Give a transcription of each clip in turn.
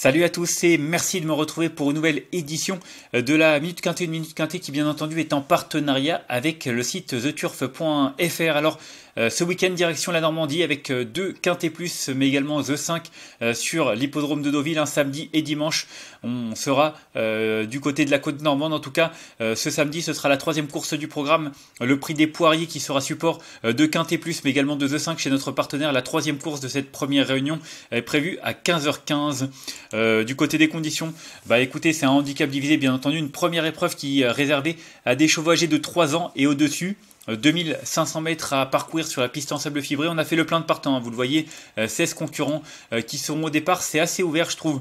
Salut à tous et merci de me retrouver pour une nouvelle édition euh, de la Minute Quintée, une Minute Quintée qui bien entendu est en partenariat avec euh, le site theturf.fr. Alors euh, ce week-end direction la Normandie avec deux Quintée Plus mais également The 5 sur l'hippodrome de Deauville un samedi et dimanche. On sera du côté de la côte normande en tout cas. ce samedi ce sera la troisième course du programme, le prix des poiriers qui sera support de Quintée Plus mais également de The 5 chez notre partenaire. La troisième course de cette première réunion est prévue à 15h15. Euh, du côté des conditions, bah écoutez, c'est un handicap divisé, bien entendu, une première épreuve qui est euh, réservée à des chevaux de 3 ans et au-dessus. 2500 euh, mètres à parcourir sur la piste en sable fibré. On a fait le plein de partants, hein, vous le voyez, 16 concurrents qui seront au départ. C'est assez ouvert, je trouve,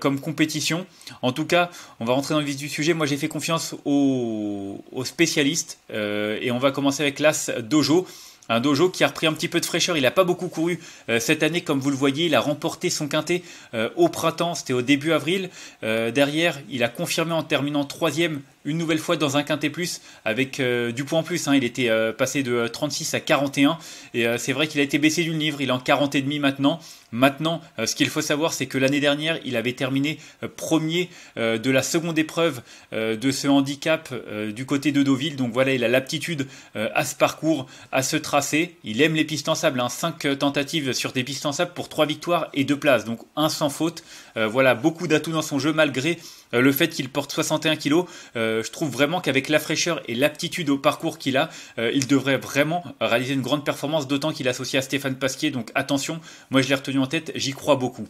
comme compétition. En tout cas, on va rentrer dans le vif du sujet. Moi, j'ai fait confiance aux, spécialistes et on va commencer avec l'As Dojo. Un dojo qui a repris un petit peu de fraîcheur. Il n'a pas beaucoup couru euh, cette année, comme vous le voyez. Il a remporté son quintet euh, au printemps, c'était au début avril. Euh, derrière, il a confirmé en terminant troisième une nouvelle fois dans un quintet plus avec euh, du point en plus. Hein. Il était euh, passé de 36 euh, à 41 et c'est vrai qu'il a été baissé d'une livre. Il est en 40 et demi maintenant. Maintenant, ce qu'il faut savoir, c'est que l'année dernière, il avait terminé premier de la seconde épreuve de ce handicap du côté de Deauville. Donc voilà, il a l'aptitude à ce parcours, à ce tracé. Il aime les pistes en sable. 5 hein. tentatives sur des pistes en sable pour 3 victoires et 2 places. Donc un sans faute. voilà, beaucoup d'atouts dans son jeu malgré le fait qu'il porte 61 kg euh, je trouve vraiment qu'avec la fraîcheur et l'aptitude au parcours qu'il a, euh, il devrait vraiment réaliser une grande performance, d'autant qu'il est associé à Stéphane Pasquier. Donc attention, moi je l'ai retenu en tête, j'y crois beaucoup.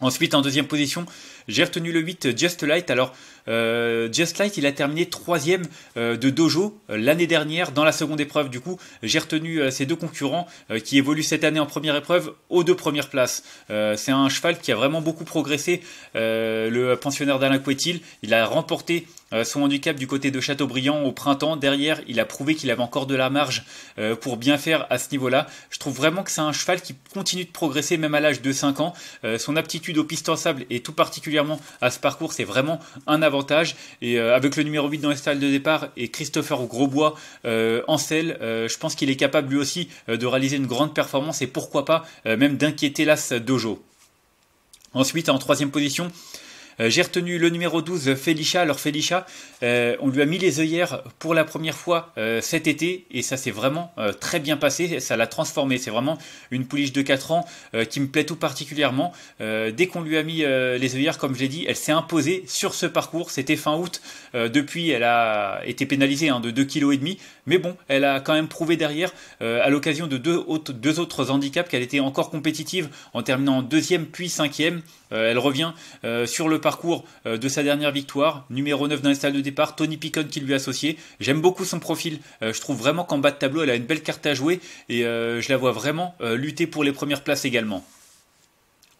Ensuite, en deuxième position, j'ai retenu le 8, Just Light. Alors, euh, Just Light, il a terminé troisième euh, de dojo euh, l'année dernière dans la seconde épreuve. Du coup, j'ai retenu ses deux concurrents qui évoluent cette année en première épreuve aux deux premières places. C'est un cheval qui a vraiment beaucoup progressé. le pensionnaire d'Alain Quetil. il a remporté son handicap du côté de Chateaubriand au printemps. Derrière, il a prouvé qu'il avait encore de la marge pour bien faire à ce niveau-là. Je trouve vraiment que c'est un cheval qui continue de progresser même à l'âge de 5 ans. son aptitude aux pistes en sable et tout particulièrement à ce parcours, c'est vraiment un avantage. Et euh, avec le numéro 8 dans les salles de départ et Christopher Grosbois euh, en selle, euh, je pense qu'il est capable lui aussi de réaliser une grande performance et pourquoi pas même d'inquiéter l'As Dojo. Ensuite, en troisième position, euh, j'ai retenu le numéro 12, Felicia. Alors Felicia, euh, on lui a mis les œillères pour la première fois euh, cet été et ça s'est vraiment très bien passé. Ça l'a transformé, C'est vraiment une pouliche de 4 ans qui me plaît tout particulièrement. dès qu'on lui a mis les œillères, comme je l'ai dit, elle s'est imposée sur ce parcours. C'était fin août. depuis, elle a été pénalisée hein, de 2,5 kg. Mais bon, elle a quand même prouvé derrière, à l'occasion de deux autres, deux autres handicaps, qu'elle était encore compétitive en terminant deuxième puis cinquième. elle revient sur le parcours euh, de sa dernière victoire, numéro 9 dans les salles de départ, Tony Picon qui lui a associé. J'aime beaucoup son profil, euh, je trouve vraiment qu'en bas de tableau, elle a une belle carte à jouer et euh, je la vois vraiment lutter pour les premières places également.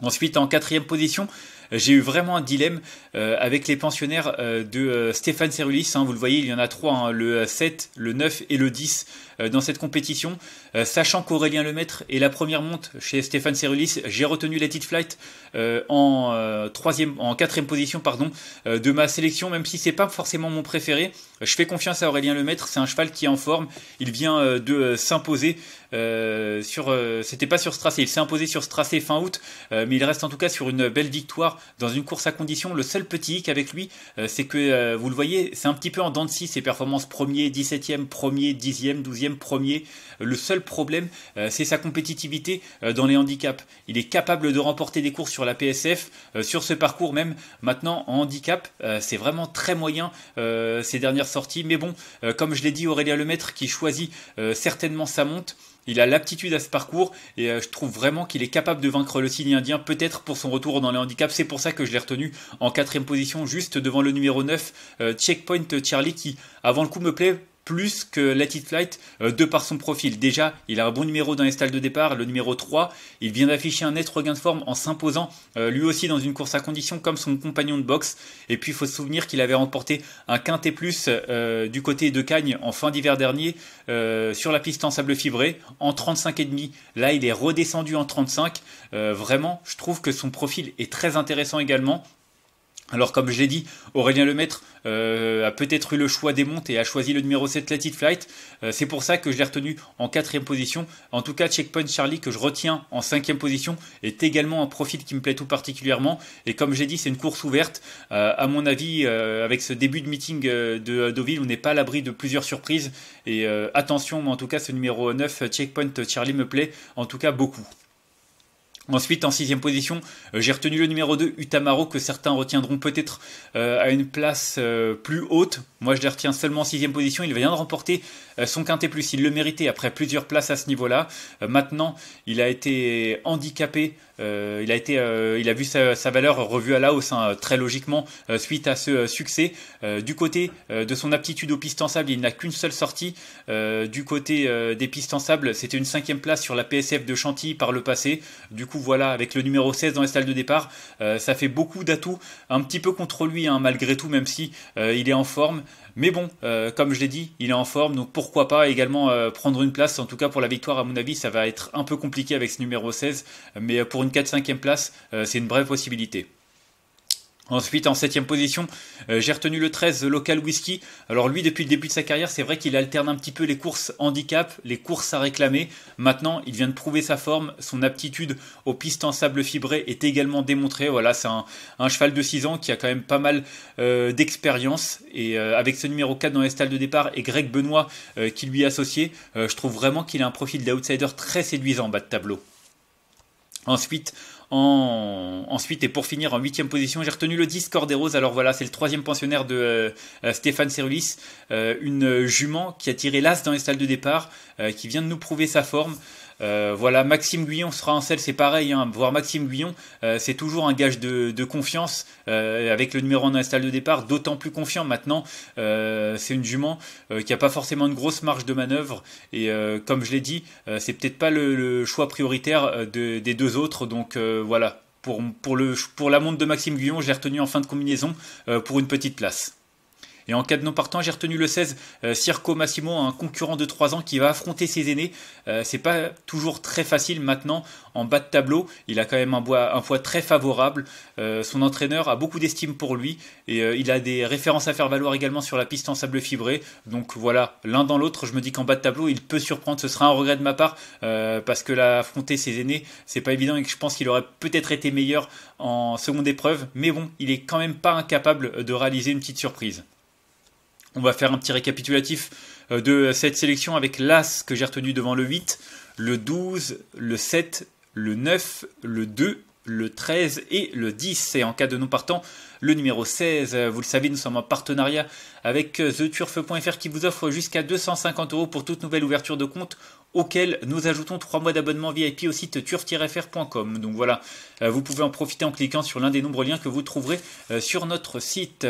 Ensuite, en quatrième position, j'ai eu vraiment un dilemme avec les pensionnaires de Stéphane Cerulis. Hein, vous le voyez, il y en a trois, hein, le 7, le 9 et le 10 dans cette compétition. Euh, sachant qu'Aurélien Lemaître est la première monte chez Stéphane Cerulis, j'ai retenu la titre flight euh, en euh, troisième, en quatrième position pardon, de ma sélection, même si c'est pas forcément mon préféré. Je fais confiance à Aurélien Lemaître, c'est un cheval qui est en forme. Il vient de s'imposer sur, c'était pas sur ce tracé, il s'est imposé sur ce fin août, mais il reste en tout cas sur une belle victoire dans une course à condition. Le seul petit hic avec lui, c'est que vous le voyez, c'est un petit peu en dents de scie, ses performances premier, 17e, premier, 10e, 12e, premier. Le seul problème, euh, c'est sa compétitivité euh, dans les handicaps. Il est capable de remporter des courses sur la PSF, euh, sur ce parcours même. Maintenant, en handicap, c'est vraiment très moyen ces dernières sorties. Mais bon, comme je l'ai dit, Aurélien Lemaître qui choisit certainement sa monte. Il a l'aptitude à ce parcours et je trouve vraiment qu'il est capable de vaincre le signe indien, peut-être pour son retour dans les handicaps. C'est pour ça que je l'ai retenu en quatrième position, juste devant le numéro 9, Checkpoint Charlie, qui avant le coup me plaît plus que Let It Flight euh, de par son profil. Déjà, il a un bon numéro dans les stalles de départ, le numéro 3. Il vient d'afficher un net regain de forme en s'imposant euh, lui aussi dans une course à condition comme son compagnon de boxe. Et puis, il faut se souvenir qu'il avait remporté un quintet plus euh, du côté de Cagnes en fin d'hiver dernier sur la piste en sable fibré en 35,5. Là, il est redescendu en 35. vraiment, je trouve que son profil est très intéressant également. Alors comme je l'ai dit, Aurélien Lemaître Maître euh, a peut-être eu le choix des montes et a choisi le numéro 7 Let It Flight. Euh, c'est pour ça que je l'ai retenu en quatrième position. En tout cas, Checkpoint Charlie que je retiens en cinquième position est également un profil qui me plaît tout particulièrement. Et comme j'ai dit, c'est une course ouverte. Euh, à mon avis, avec ce début de meeting de Deauville, on n'est pas à l'abri de plusieurs surprises. Et attention, mais en tout cas, ce numéro 9 Checkpoint Charlie me plaît en tout cas beaucoup. Ensuite, en sixième position, euh, j'ai retenu le numéro 2, Utamaro, que certains retiendront peut-être euh, à une place euh, plus haute. Moi, je le retiens seulement en sixième position. Il vient de remporter son quintet plus. Il le méritait après plusieurs places à ce niveau-là. maintenant, il a été handicapé. il, a vu sa, valeur revue à la hausse, hein, très logiquement, suite à ce succès. du côté de son aptitude aux pistes en sable, il n'a qu'une seule sortie. du côté des pistes en sable, c'était une cinquième place sur la PSF de Chantilly par le passé. Du coup, voilà, avec le numéro 16 dans les salle de départ, euh, ça fait beaucoup d'atouts, un petit peu contre lui, hein, malgré tout, même si euh, il est en forme. Mais bon, euh, comme je l'ai dit, il est en forme, donc pourquoi pas également prendre une place. En tout cas, pour la victoire, à mon avis, ça va être un peu compliqué avec ce numéro 16. Mais pour une 4-5e place, c'est une brève possibilité. Ensuite, en septième position, euh, j'ai retenu le 13, Local Whisky. Alors lui, depuis le début de sa carrière, c'est vrai qu'il alterne un petit peu les courses handicap, les courses à réclamer. Maintenant, il vient de prouver sa forme, son aptitude aux pistes en sable fibré est également démontrée. Voilà, c'est un, cheval de 6 ans qui a quand même pas mal euh, d'expérience. Et euh, avec ce numéro 4 dans les stalles de départ et Greg Benoît qui lui est associé, je trouve vraiment qu'il a un profil d'outsider très séduisant en bas de tableau. Ensuite, Ensuite, et pour finir, en huitième position, j'ai retenu le 10 Roses. Alors voilà, c'est le troisième pensionnaire de euh, Stéphane Cerulis, euh, une jument qui a tiré l'as dans les salles de départ, euh, qui vient de nous prouver sa forme. Euh, voilà, Maxime Guyon sera en selle, c'est pareil. Hein. Voir Maxime Guyon, euh, c'est toujours un gage de, confiance euh, avec le numéro en dans de départ, d'autant plus confiant maintenant. c'est une jument qui n'a pas forcément une grosse marge de manœuvre. Et comme je l'ai dit, c'est peut-être pas le, choix prioritaire des deux autres. Donc voilà, pour, pour, pour la montre de Maxime Guyon, j'ai retenu en fin de combinaison pour une petite place. Et en cas de non partant, j'ai retenu le 16, euh, Circo Massimo, un concurrent de 3 ans qui va affronter ses aînés. Euh, c'est pas toujours très facile maintenant en bas de tableau. Il a quand même un, un poids très favorable. Euh, son entraîneur a beaucoup d'estime pour lui et il a des références à faire valoir également sur la piste en sable fibré. Donc voilà, l'un dans l'autre, je me dis qu'en bas de tableau, il peut surprendre. Ce sera un regret de ma part parce que là, affronter ses aînés, c'est pas évident et que je pense qu'il aurait peut-être été meilleur en seconde épreuve. Mais bon, il est quand même pas incapable de réaliser une petite surprise. On va faire un petit récapitulatif euh, de cette sélection avec l'As que j'ai retenu devant le 8, le 12, le 7, le 9, le 2, le 13 et le 10. Et en cas de non partant, le numéro 16. Euh, vous le savez, nous sommes en partenariat avec euh, theturf.fr qui vous offre jusqu'à 250 euros pour toute nouvelle ouverture de compte auquel nous ajoutons 3 mois d'abonnement VIP au site turf-fr.com. Donc voilà, vous pouvez en profiter en cliquant sur l'un des nombreux liens que vous trouverez sur notre site.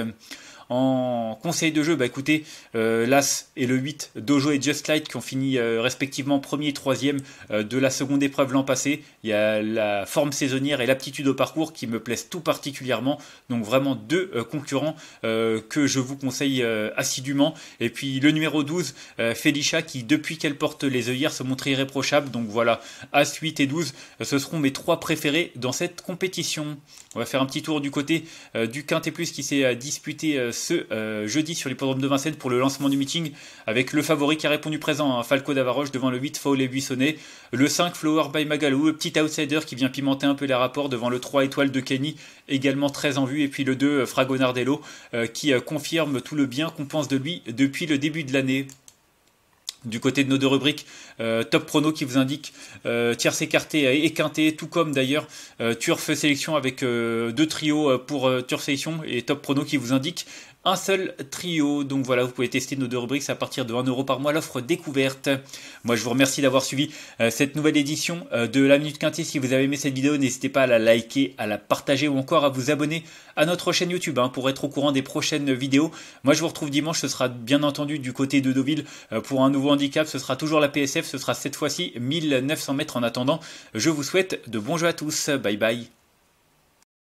En conseil de jeu, bah écoutez, euh, l'As et le 8, Dojo et Just Light, qui ont fini euh, respectivement premier et troisième euh, de la seconde épreuve l'an passé. Il y a la forme saisonnière et l'aptitude au parcours qui me plaisent tout particulièrement. Donc vraiment deux concurrents que je vous conseille assidûment. Et puis le numéro 12, Felicia, qui depuis qu'elle porte les œillères se montre irréprochable. Donc voilà, As 8 et 12, ce seront mes trois préférés dans cette compétition. On va faire un petit tour du côté du Quintet Plus qui s'est disputé ce euh, jeudi sur l'hippodrome de Vincennes pour le lancement du meeting avec le favori qui a répondu présent, hein, Falco Davaroche devant le 8 et Buissonnet, le 5 Flower by Magalou, petit outsider qui vient pimenter un peu les rapports devant le 3 étoiles de Kenny, également très en vue, et puis le 2 euh, Fragonardello euh, qui confirme tout le bien qu'on pense de lui depuis le début de l'année du côté de nos deux rubriques, euh, top prono qui vous indique tiers euh, tierce et euh, quinté, tout comme d'ailleurs Turf Sélection avec deux trios pour Turf Sélection et top prono qui vous indique un seul trio. Donc voilà, vous pouvez tester nos deux rubriques à partir de 1€ par mois, l'offre découverte. Moi, je vous remercie d'avoir suivi euh, cette nouvelle édition euh, de La Minute Quintée. Si vous avez aimé cette vidéo, n'hésitez pas à la liker, à la partager ou encore à vous abonner à notre chaîne YouTube hein, pour être au courant des prochaines vidéos. Moi, je vous retrouve dimanche. Ce sera bien entendu du côté de Deauville euh, pour un nouveau handicap. Ce sera toujours la PSF. Ce sera cette fois-ci 1900 mètres. En attendant, je vous souhaite de bons jeux à tous. Bye bye.